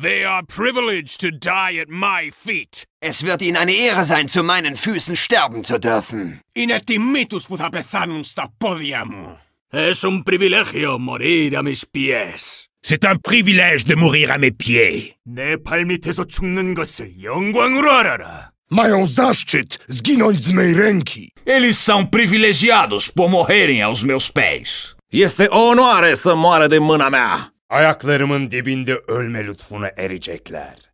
They are privileged to die at my feet. Es wird ihnen eine Ehre sein, zu meinen Füßen sterben zu dürfen. Inetimetus putapethanus ta podiamu. Es un privilegio morir a mis pies. C'est un privilège de mourir à mes pieds. 내 발밑에서 죽는 것을 영광으로 알아라. Mają zaszczyt zginąć z mej ręki. Eles são privilegiados por morrerem aos meus pés. Este o onoare să moară de mâna mea. Ayaklarımın dibinde ölme lütfuna erecekler.